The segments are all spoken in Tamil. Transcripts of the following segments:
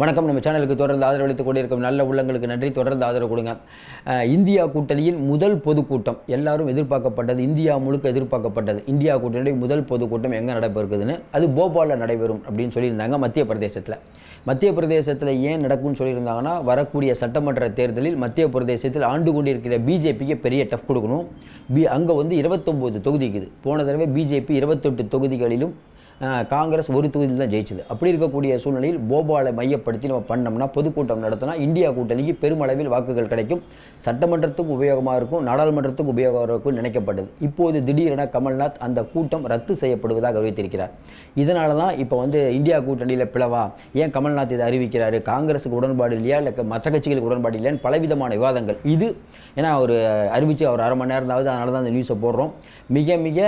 வணக்கம் நம்ம சேனலுக்கு தொடர்ந்து ஆதரவளித்து கொண்டிருக்கும் நல்ல உள்ளங்களுக்கு நன்றி தொடர்ந்து ஆதரவு கொடுங்க இந்தியா கூட்டணியின் முதல் பொதுக்கூட்டம் எல்லாரும் எதிர்பார்க்கப்பட்டது இந்தியா முழுக்க எதிர்பார்க்கப்பட்டது இந்தியா கூட்டணியுடைய முதல் பொதுக்கூட்டம் எங்கே நடப்பிருக்குதுன்னு அது போபாலில் நடைபெறும் அப்படின்னு சொல்லியிருந்தாங்க மத்திய பிரதேசத்தில் மத்திய பிரதேசத்தில் ஏன் நடக்கும்னு சொல்லியிருந்தாங்கன்னா வரக்கூடிய சட்டமன்ற தேர்தலில் மத்திய பிரதேசத்தில் ஆண்டு கொண்டிருக்கிற பிஜேபிக்கு பெரிய டஃப் கொடுக்கணும் பி அங்கே வந்து இருபத்தொம்போது தொகுதிக்குது போன தடவை பிஜேபி இருபத்தெட்டு தொகுதிகளிலும் காங்கிரஸ் ஒரு தொகுதியில் தான் ஜெயிச்சது அப்படி இருக்கக்கூடிய சூழ்நிலையில் போபாலை மையப்படுத்தி நம்ம பண்ணோம்னா பொதுக்கூட்டம் நடத்தினா இந்தியா கூட்டணிக்கு பெருமளவில் வாக்குகள் கிடைக்கும் சட்டமன்றத்துக்கு உபயோகமாக இருக்கும் நாடாளுமன்றத்துக்கு உபயோகமாக இருக்கும் நினைக்கப்பட்டது இப்போது திடீரென கமல்நாத் அந்த கூட்டம் ரத்து செய்யப்படுவதாக அறிவித்திருக்கிறார் இதனால தான் இப்போ வந்து இந்தியா கூட்டணியில் பிளவா ஏன் கமல்நாத் இதை அறிவிக்கிறாரு காங்கிரஸுக்கு உடன்பாடு இல்லையா இல்லை மற்ற கட்சிகளுக்கு உடன்பாடு இல்லையான்னு பலவிதமான விவாதங்கள் இது ஏன்னா அவர் அறிவித்து அவர் அரை மணி நேரம் தான் அதனால தான் அந்த நியூஸை போடுறோம் மிக மிக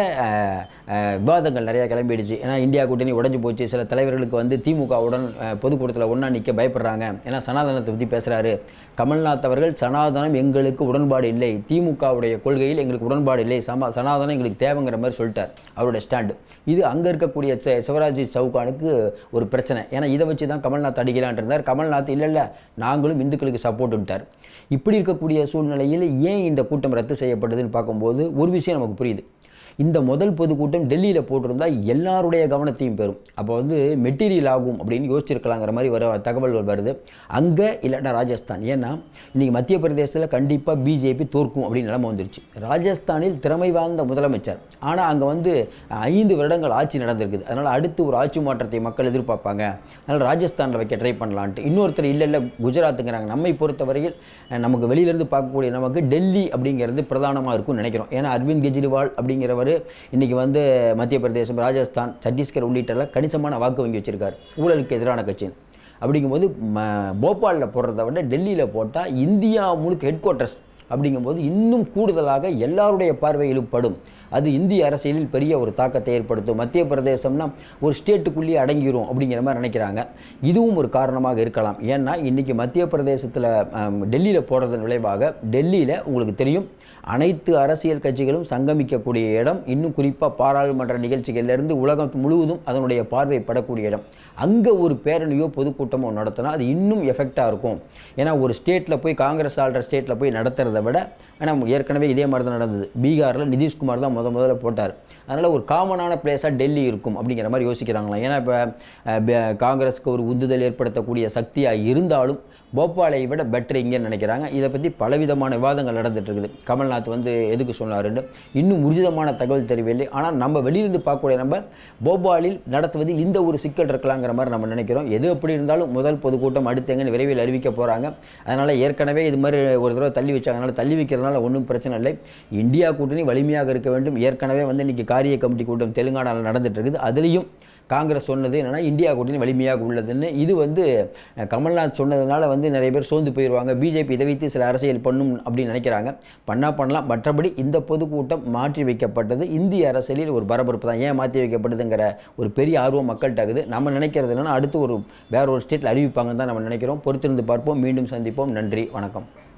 விவாதங்கள் நிறையா கிளம்பிடுச்சு ஏன்னா இந்தியா கூட்டணி உடஞ்சி போச்சு சில தலைவர்களுக்கு வந்து திமுகவுடன் பொதுக்கூட்டத்தில் ஒன்றா நிற்க பயப்படுறாங்க ஏன்னா சனாதனத்தை பற்றி பேசுகிறாரு கமல்நாத் அவர்கள் சனாதனம் எங்களுக்கு உடன்பாடு இல்லை திமுகவுடைய கொள்கையில் எங்களுக்கு உடன்பாடு இல்லை சமா சனாதனம் எங்களுக்கு தேவைங்கிற மாதிரி சொல்லிட்டார் அவருடைய ஸ்டாண்டு இது அங்கே இருக்கக்கூடிய சிவராஜ் சவுகானுக்கு ஒரு பிரச்சனை ஏன்னா இதை வச்சு தான் கமல்நாத் அடிக்கலான்ட்டு இருந்தார் கமல்நாத் இல்லை இல்லை நாங்களும் இந்துக்களுக்கு சப்போர்ட்டுன்ட்டார் இப்படி இருக்கக்கூடிய சூழ்நிலையில் ஏன் இந்த கூட்டம் ரத்து செய்யப்பட்டதுன்னு பார்க்கும்போது ஒரு விஷயம் நமக்கு புரியுது இந்த முதல் பொதுக்கூட்டம் டெல்லியில் போட்டிருந்தா எல்லாருடைய கவனத்தையும் பெறும் அப்போ வந்து மெட்டீரியல் ஆகும் அப்படின்னு யோசிச்சிருக்கலாங்கிற மாதிரி வர தகவல்கள் வருது அங்கே இல்லைன்னா ராஜஸ்தான் ஏன்னா இன்றைக்கி மத்திய பிரதேசத்தில் கண்டிப்பாக பிஜேபி தோற்கும் அப்படின்னு நிலமை வந்துருச்சு ராஜஸ்தானில் திறமை வாழ்ந்த முதலமைச்சர் ஆனால் அங்கே வந்து ஐந்து வருடங்கள் ஆட்சி நடந்திருக்குது அதனால் அடுத்து ஒரு ஆட்சி மாற்றத்தை மக்கள் எதிர்பார்ப்பாங்க அதனால் ராஜஸ்தானில் வைக்க ட்ரை பண்ணலான்ட்டு இன்னொருத்தர் இல்லை இல்லை குஜராத்துங்கிறாங்க நம்மை பொறுத்தவரையில் நமக்கு வெளியிலேருந்து பார்க்கக்கூடிய நமக்கு டெல்லி அப்படிங்கிறது பிரதானமாக இருக்கும்னு நினைக்கிறோம் ஏன்னா அரவிந்த் கெஜ்ரிவால் அப்படிங்கிறவர் அவர் இன்றைக்கி வந்து மத்திய பிரதேசம் ராஜஸ்தான் சத்தீஸ்கர் உள்ளிட்டலாம் கணிசமான வாக்கு வங்கி வச்சுருக்கார் ஊழலுக்கு எதிரான கட்சின்னு அப்படிங்கும்போது ம போபாலில் போடுறத விட டெல்லியில் போட்டால் இந்தியா முழுக்க ஹெட் குவார்ட்டர்ஸ் அப்படிங்கும்போது இன்னும் கூடுதலாக எல்லாருடைய பார்வையிலும் படும் அது இந்திய அரசியலில் பெரிய ஒரு தாக்கத்தை ஏற்படுத்தும் மத்திய பிரதேசம்னா ஒரு ஸ்டேட்டுக்குள்ளேயே அடங்கிடும் அப்படிங்கிற மாதிரி நினைக்கிறாங்க இதுவும் ஒரு காரணமாக இருக்கலாம் ஏன்னா இன்றைக்கி மத்திய பிரதேசத்தில் டெல்லியில் போடுறதன் விளைவாக டெல்லியில் உங்களுக்கு தெரியும் அனைத்து அரசியல் கட்சிகளும் சங்கமிக்கக்கூடிய இடம் இன்னும் குறிப்பாக பாராளுமன்ற நிகழ்ச்சிகளிலிருந்து உலகம் முழுவதும் அதனுடைய பார்வை படக்கூடிய இடம் அங்கே ஒரு பேரணியோ பொதுக்கூட்டமோ நடத்தினா அது இன்னும் எஃபெக்டாக இருக்கும் ஏன்னா ஒரு ஸ்டேட்டில் போய் காங்கிரஸ் ஆள்ற ஸ்டேட்டில் போய் நடத்துகிறத விட ஏன்னா ஏற்கனவே இதே மாதிரி தான் நடந்தது பீகாரில் நிதிஷ்குமார் தான் முத முதல்ல போட்டார் அதனால் ஒரு காமனான பிளேஸாக டெல்லி இருக்கும் அப்படிங்கிற மாதிரி யோசிக்கிறாங்களாம் ஏன்னா இப்போ காங்கிரஸுக்கு ஒரு உந்துதல் ஏற்படுத்தக்கூடிய சக்தியாக இருந்தாலும் போபாலை விட பெட்டர் இங்கேன்னு நினைக்கிறாங்க இதை பற்றி பலவிதமான விவாதங்கள் நடந்துகிட்டு இருக்குது கமல்நாத் வந்து எதுக்கு சொன்னாருன்னு இன்னும் உறுதிதமான தகவல் தெரியவில்லை ஆனால் நம்ம வெளியிலிருந்து பார்க்கக்கூடிய நம்ம போபாலில் நடத்துவதில் இந்த ஒரு சிக்கல் இருக்கலாங்கிற மாதிரி நம்ம நினைக்கிறோம் எது எப்படி இருந்தாலும் முதல் பொதுக்கூட்டம் அடுத்து எங்கன்னு விரைவில் அறிவிக்க போகிறாங்க அதனால் ஏற்கனவே இது மாதிரி ஒரு தடவை தள்ளி வச்சாங்க அதனால் தள்ளி வைக்கிறதுனால ஒன்றும் பிரச்சனை இல்லை இந்தியா கூட்டணி வலிமையாக இருக்க வேண்டும் ஏற்கனவே வந்து இன்றைக்கி காரிய கமிட்டி கூட்டம் தெலுங்கானாவில் நடந்துகிட்டு இருக்குது அதுலேயும் காங்கிரஸ் சொன்னது என்னென்னா இந்தியா கூட்டணி வலிமையாக உள்ளதுன்னு இது வந்து கமல்நாத் சொன்னதுனால வந்து நிறைய பேர் சோர்ந்து போயிடுவாங்க பிஜேபி இதை வைத்து சில அரசியல் பண்ணும் அப்படின்னு நினைக்கிறாங்க பண்ணால் பண்ணலாம் மற்றபடி இந்த பொதுக்கூட்டம் மாற்றி வைக்கப்பட்டது இந்திய அரசியலில் ஒரு பரபரப்பு தான் ஏன் மாற்றி வைக்கப்படுதுங்கிற ஒரு பெரிய ஆர்வம் மக்கள்கிட்ட ஆகுது நம்ம நினைக்கிறது என்னென்னா அடுத்து ஒரு வேற ஒரு ஸ்டேட்டில் அறிவிப்பாங்கன்னு தான் நம்ம நினைக்கிறோம் பொறுத்திருந்து பார்ப்போம் மீண்டும் சந்திப்போம் நன்றி வணக்கம்